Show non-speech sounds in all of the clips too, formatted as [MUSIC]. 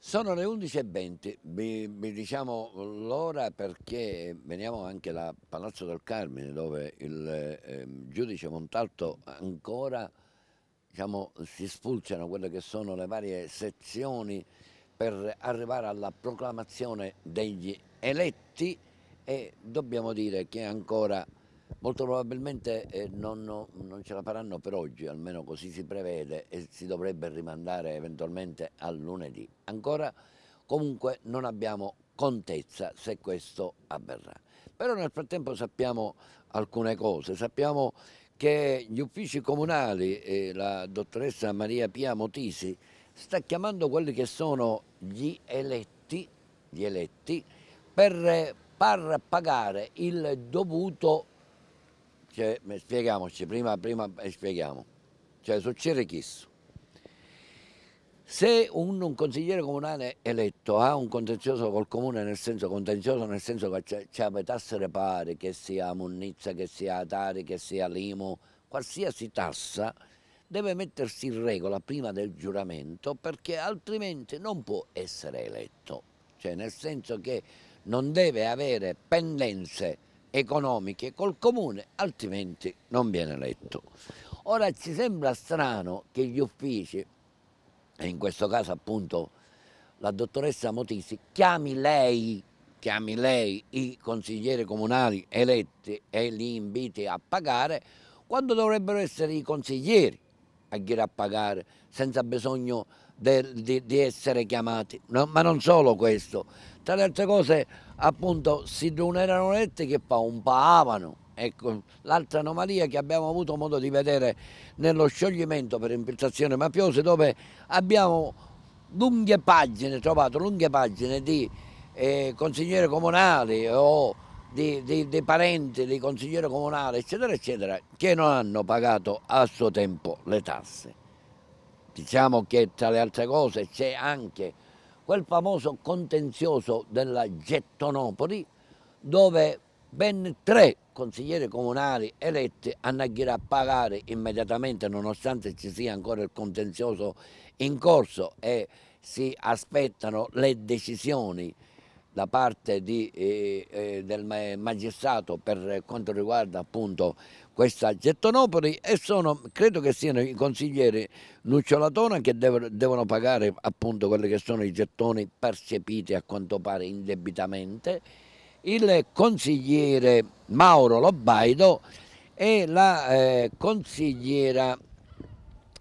Sono le 11.20, diciamo l'ora perché veniamo anche da Palazzo del Carmine dove il eh, giudice Montalto ancora diciamo, si spulciano quelle che sono le varie sezioni per arrivare alla proclamazione degli eletti e dobbiamo dire che ancora Molto probabilmente eh, non, non, ce la faranno per oggi, almeno così si prevede e si dovrebbe rimandare eventualmente a lunedì. Ancora comunque non abbiamo contezza se questo avverrà. Però nel frattempo sappiamo alcune cose, sappiamo che gli uffici comunali e eh, la dottoressa Maria Pia Motisi sta chiamando quelli che sono gli eletti, gli eletti per eh, far pagare il dovuto cioè, spieghiamoci, prima, prima eh, spieghiamo, cioè succede questo. Se un, un, consigliere comunale eletto ha un contenzioso col comune, nel senso contenzioso, nel senso che c'è tasse pari, che sia Munnizza, che sia Atari, che sia Limo, qualsiasi tassa, deve mettersi in regola prima del giuramento perché altrimenti non può essere eletto. Cioè nel senso che non deve avere pendenze economiche col comune, altrimenti non viene eletto. Ora ci sembra strano che gli uffici, e in questo caso appunto la dottoressa Motisi, chiami lei, chiami lei i consiglieri comunali eletti e li inviti a pagare quando dovrebbero essere i consiglieri a dire a pagare senza bisogno di de, di, di, essere chiamati, no, ma non solo questo, tra le altre cose appunto si riunirono lette che un pompavano, ecco l'altra anomalia che abbiamo avuto modo di vedere nello scioglimento per infiltrazione mafiosa dove abbiamo lunghe pagine, trovato lunghe pagine di eh, consiglieri comunali o di, di, di, parenti di consigliere comunale eccetera eccetera che non hanno pagato a suo tempo le tasse. Diciamo che tra le altre cose c'è anche quel famoso contenzioso della Gettonopoli dove ben tre consiglieri comunali eletti hanno a pagare immediatamente nonostante ci sia ancora il contenzioso in corso e si aspettano le decisioni da parte di, eh, eh del magistrato per quanto riguarda appunto questa Gettonopoli e sono, credo che siano i consiglieri Nucciolatona che devono, devono pagare appunto quelli che sono i gettoni percepiti a quanto pare indebitamente, il consigliere Mauro Lobbaido e la eh, consigliera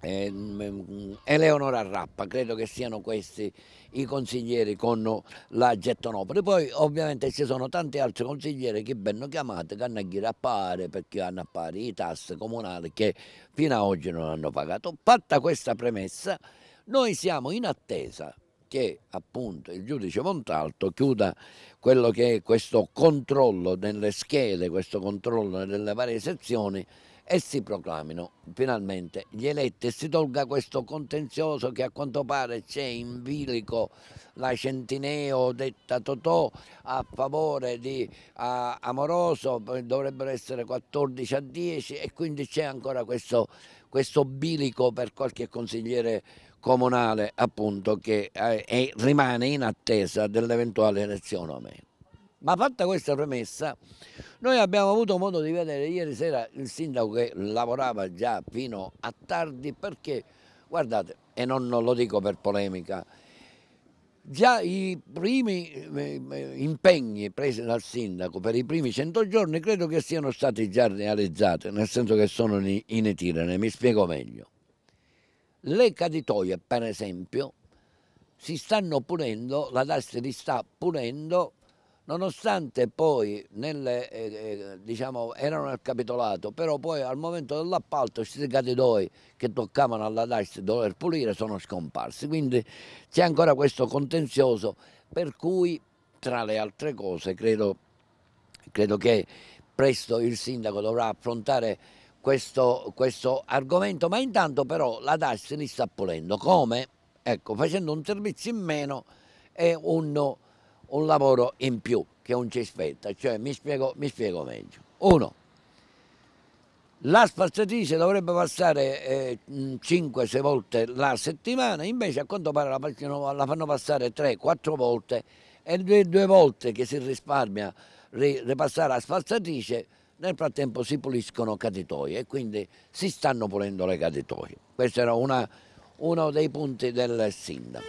Ehm, ehm, mm, Eleonora Rappa, credo che siano questi i consiglieri con la Gettonopoli. Poi ovviamente ci sono tanti altri consiglieri che vengono chiamati, che hanno a ghirappare perché hanno a pari i tasse comunali che fino ad oggi non hanno pagato. Fatta questa premessa, noi siamo in attesa che appunto il giudice Montalto chiuda quello che è questo controllo delle schede, questo controllo delle varie sezioni e si proclamino finalmente gli eletti e si tolga questo contenzioso che a quanto pare c'è in bilico la Centineo detta Totò a favore di a, Amoroso, dovrebbero essere 14 a 10 e quindi c'è ancora questo, questo bilico per qualche consigliere comunale appunto che eh, rimane in attesa dell'eventuale elezione o meno. Ma fatta questa premessa, noi abbiamo avuto modo di vedere ieri sera il sindaco che lavorava già fino a tardi perché, guardate, e non, non lo dico per polemica, già i primi eh, impegni presi dal sindaco per i primi 100 giorni credo che siano stati già realizzati, nel senso che sono in etirene, mi spiego meglio. Le caditoie, per esempio, si stanno punendo, la DASTI li sta punendo nonostante poi nelle, eh, eh diciamo, erano nel capitolato, però poi al momento dell'appalto questi cadidoi che toccavano alla DAST dover pulire sono scomparsi, quindi c'è ancora questo contenzioso per cui tra le altre cose credo, credo che presto il sindaco dovrà affrontare questo, questo argomento, ma intanto però la DAS li sta pulendo, come? Ecco, facendo un servizio in meno e un un lavoro in più che non ci spetta, cioè mi spiego, mi spiego meglio. Uno, la spazzatrice dovrebbe passare eh, 5-6 volte la settimana, invece a quanto pare la, la fanno passare 3-4 volte e due, due, volte che si risparmia ripassare la spazzatrice nel frattempo si puliscono caditoie e quindi si stanno pulendo le caditoie. Questo era una, uno dei punti del sindaco.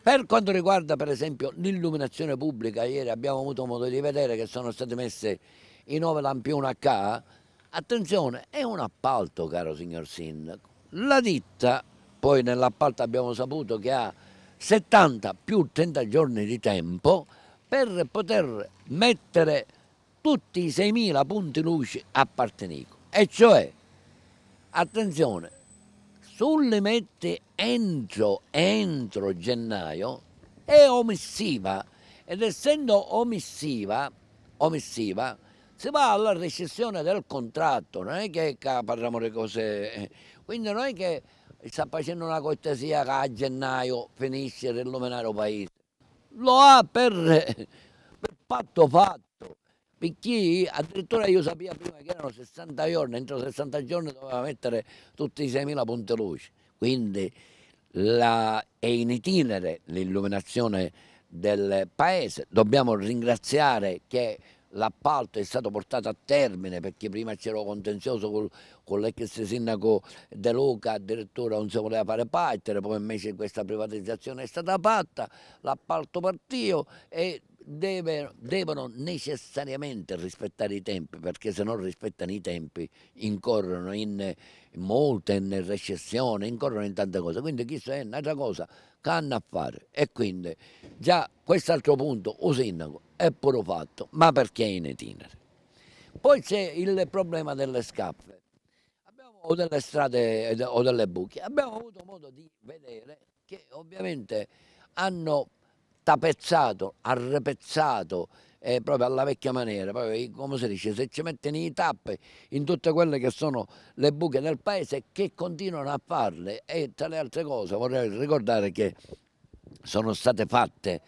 Per quanto riguarda per esempio l'illuminazione pubblica, ieri abbiamo avuto modo di vedere che sono state messe i nove lampioni a K, attenzione, è un appalto caro signor Sindaco. La ditta, poi nell'appalto abbiamo saputo che ha 70 più 30 giorni di tempo per poter mettere tutti i 6.000 punti luci a Partenico. E cioè, attenzione, sollemente entro, entro gennaio è omissiva ed essendo omissiva, omissiva si va alla rescissione del contratto, non è che parliamo di cose... Eh, quindi non è che sta facendo una cortesia che a gennaio finisce di illuminare il paese. Lo ha per, [LAUGHS] per patto fatto. Picchi, addirittura io sapevo prima che erano 60 giorni, entro 60 giorni doveva mettere tutti i 6.000 punti luce, quindi la, è in itinere l'illuminazione del paese, dobbiamo ringraziare che l'appalto è stato portato a termine perché prima c'era contenzioso col, con l'ex sindaco De Luca addirittura non si voleva fare parte, poi invece questa privatizzazione è stata fatta, l'appalto partito e deve, devono necessariamente rispettare i tempi, perché se non rispettano i tempi incorrono in multe, in recessione, incorrono in tante cose. Quindi chissà è un'altra cosa che hanno a fare. E quindi già quest'altro punto, o sindaco, è pure fatto, ma perché è in itinere. Poi c'è il problema delle scappe o delle strade eh, o delle buche. Abbiamo avuto modo di vedere che ovviamente hanno tapezzato, arrepezzato, eh, proprio alla vecchia maniera, proprio, come si dice, se ci mettono i tappe in tutte quelle che sono le buche del paese che continuano a farle e tra le altre cose vorrei ricordare che sono state fatte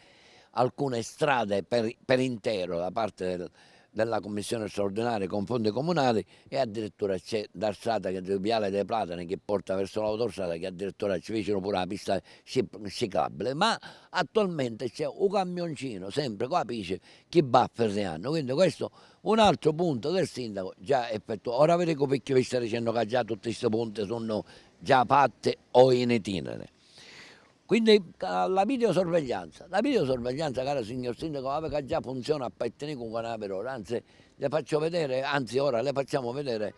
alcune strade per, per intero da parte del, della commissione straordinaria con fondi comunali e addirittura c'è d'alzata del viale dei Platani che porta verso l'autostrada che addirittura ci fecero pure la pista ciclabile ma attualmente c'è un camioncino sempre qua Pice che va a Ferriano quindi questo un altro punto del sindaco già effettuato ora vedo perché vi sta dicendo che già tutti questi punti sono già fatti o in itinere quindi la videosorveglianza, la videosorveglianza, cara signor sindaco, aveva già funziona a Pettinico per ora, anzi le faccio vedere, anzi ora le facciamo vedere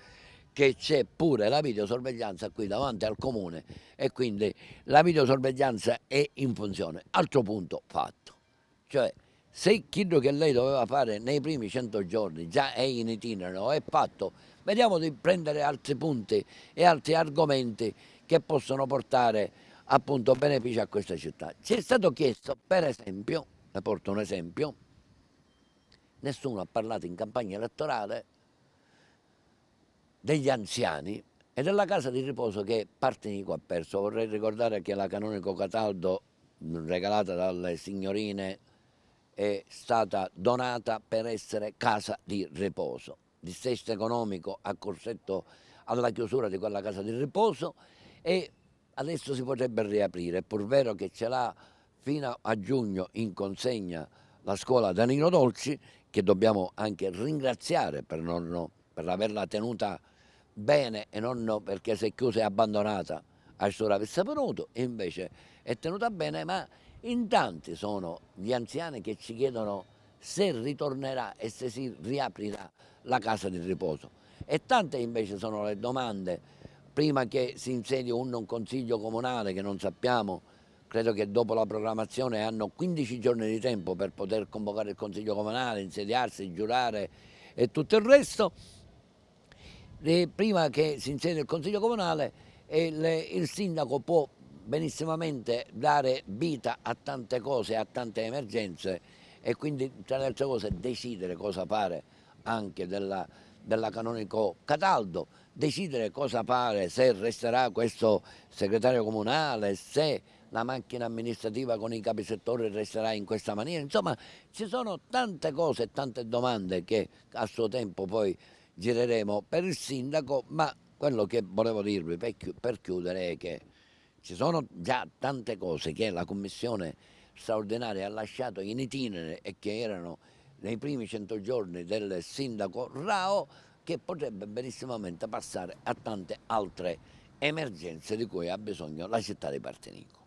che c'è pure la videosorveglianza qui davanti al comune e quindi la videosorveglianza è in funzione. Altro punto fatto, cioè se quello che lei doveva fare nei primi 100 giorni già è in itinero, è fatto, vediamo di prendere altri punti e altri argomenti che possono portare appunto benefici a questa città. Ci è stato chiesto, per esempio, le porto un esempio, nessuno ha parlato in campagna elettorale degli anziani e della casa di riposo che Partenico ha perso. Vorrei ricordare che la canonico Cataldo, regalata dalle signorine, è stata donata per essere casa di riposo. Dissesto economico ha corsetto alla chiusura di quella casa di riposo e adesso si potrebbe riaprire, pur vero che ce l'ha fino a giugno in consegna la scuola Danilo Dolci, che dobbiamo anche ringraziare per, non, per averla tenuta bene e non perché si è chiusa e abbandonata a suo avesse venuto, invece è tenuta bene, ma in tanti sono gli anziani che ci chiedono se ritornerà e se si riaprirà la casa di riposo. E tante invece sono le domande prima che si insedi un consiglio comunale che non sappiamo, credo che dopo la programmazione hanno 15 giorni di tempo per poter convocare il consiglio comunale, insediarsi, giurare e tutto il resto, e prima che si insedi il consiglio comunale il, il sindaco può benissimamente dare vita a tante cose, a tante emergenze e quindi tra le altre cose decidere cosa fare anche della, della Canonico Cataldo decidere cosa fare, se resterà questo segretario comunale, se la macchina amministrativa con i capisettori resterà in questa maniera. Insomma, ci sono tante cose e tante domande che a suo tempo poi gireremo per il sindaco, ma quello che volevo dirvi per, chiudere è che ci sono già tante cose che la commissione straordinaria ha lasciato in itinere e che erano nei primi 100 giorni del sindaco Rao, che potrebbe benissimamente passare a tante altre emergenze di cui ha bisogno la città di Partenico.